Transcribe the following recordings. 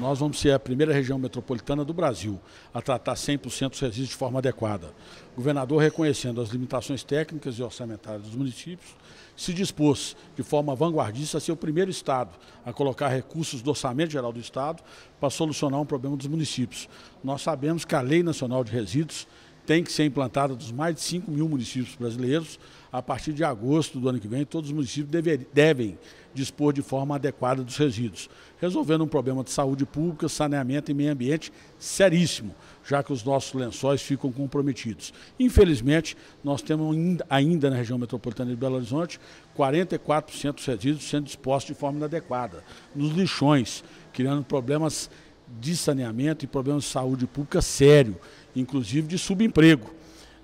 nós vamos ser a primeira região metropolitana do Brasil a tratar 100% dos resíduos de forma adequada. O governador, reconhecendo as limitações técnicas e orçamentárias dos municípios, se dispôs, de forma vanguardista, a ser o primeiro Estado a colocar recursos do Orçamento Geral do Estado para solucionar um problema dos municípios. Nós sabemos que a Lei Nacional de Resíduos tem que ser implantada dos mais de 5 mil municípios brasileiros. A partir de agosto do ano que vem, todos os municípios dever devem dispor de forma adequada dos resíduos, resolvendo um problema de saúde pública, saneamento e meio ambiente seríssimo, já que os nossos lençóis ficam comprometidos. Infelizmente, nós temos ainda na região metropolitana de Belo Horizonte 44% dos resíduos sendo dispostos de forma inadequada, nos lixões, criando problemas de saneamento e problemas de saúde pública sério inclusive de subemprego.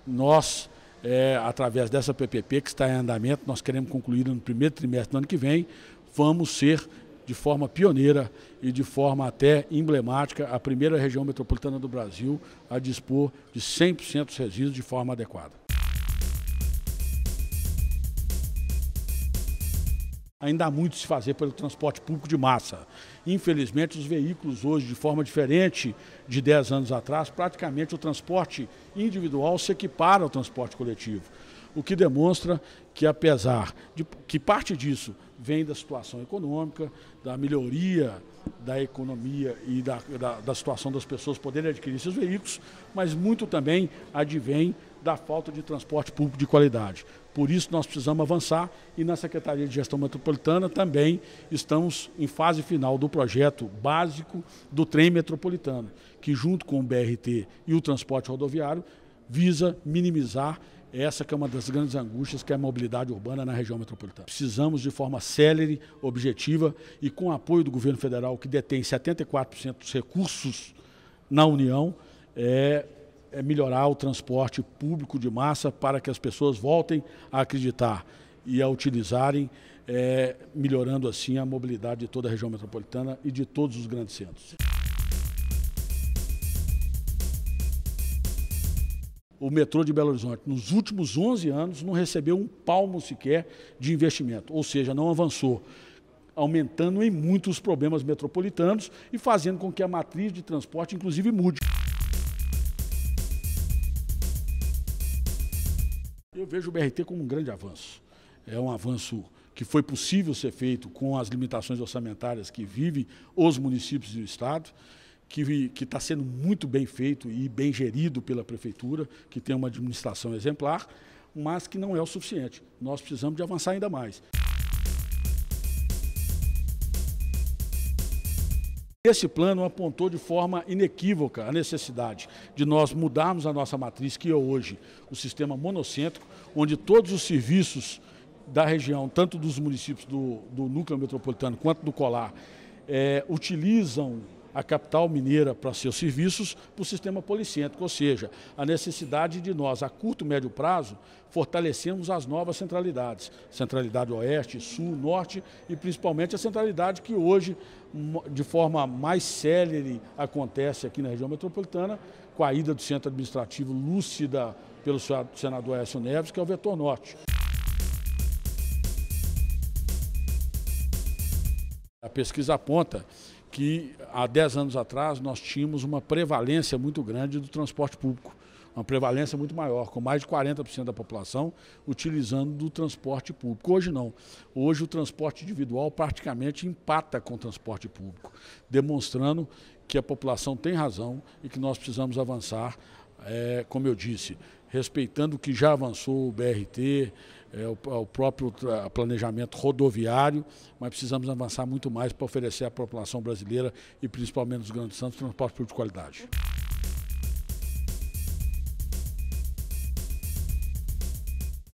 Nós, é, através dessa PPP que está em andamento, nós queremos concluir no primeiro trimestre do ano que vem, vamos ser de forma pioneira e de forma até emblemática, a primeira região metropolitana do Brasil a dispor de 100% de resíduos de forma adequada. ainda há muito se fazer pelo transporte público de massa. Infelizmente, os veículos hoje, de forma diferente de 10 anos atrás, praticamente o transporte individual se equipara ao transporte coletivo. O que demonstra que, apesar de que parte disso vem da situação econômica, da melhoria da economia e da, da, da situação das pessoas poderem adquirir seus veículos, mas muito também advém da falta de transporte público de qualidade. Por isso, nós precisamos avançar e na Secretaria de Gestão Metropolitana também estamos em fase final do projeto básico do trem metropolitano, que, junto com o BRT e o transporte rodoviário, visa minimizar essa que é uma das grandes angústias, que é a mobilidade urbana na região metropolitana. Precisamos, de forma célere, objetiva e com o apoio do governo federal, que detém 74% dos recursos na União, é, é melhorar o transporte público de massa para que as pessoas voltem a acreditar e a utilizarem, é, melhorando assim a mobilidade de toda a região metropolitana e de todos os grandes centros. o metrô de Belo Horizonte, nos últimos 11 anos, não recebeu um palmo sequer de investimento, ou seja, não avançou, aumentando em muito os problemas metropolitanos e fazendo com que a matriz de transporte, inclusive, mude. vejo o BRT como um grande avanço. É um avanço que foi possível ser feito com as limitações orçamentárias que vivem os municípios e o Estado, que está sendo muito bem feito e bem gerido pela Prefeitura, que tem uma administração exemplar, mas que não é o suficiente. Nós precisamos de avançar ainda mais. Esse plano apontou de forma inequívoca a necessidade de nós mudarmos a nossa matriz, que é hoje o sistema monocêntrico, onde todos os serviços da região, tanto dos municípios do, do núcleo metropolitano quanto do colar, é, utilizam a capital mineira para seus serviços para o sistema policêntrico, ou seja, a necessidade de nós, a curto e médio prazo, fortalecermos as novas centralidades, centralidade oeste, sul, norte e principalmente a centralidade que hoje, de forma mais célere, acontece aqui na região metropolitana, com a ida do centro administrativo lúcida pelo senador Aécio Neves, que é o vetor norte. A pesquisa aponta que há 10 anos atrás nós tínhamos uma prevalência muito grande do transporte público, uma prevalência muito maior, com mais de 40% da população utilizando do transporte público. Hoje não. Hoje o transporte individual praticamente empata com o transporte público, demonstrando que a população tem razão e que nós precisamos avançar, é, como eu disse, respeitando o que já avançou o BRT, é, o, é, o, próprio planejamento rodoviário, mas precisamos avançar muito mais para oferecer à população brasileira e principalmente os grandes santos transporte público de qualidade.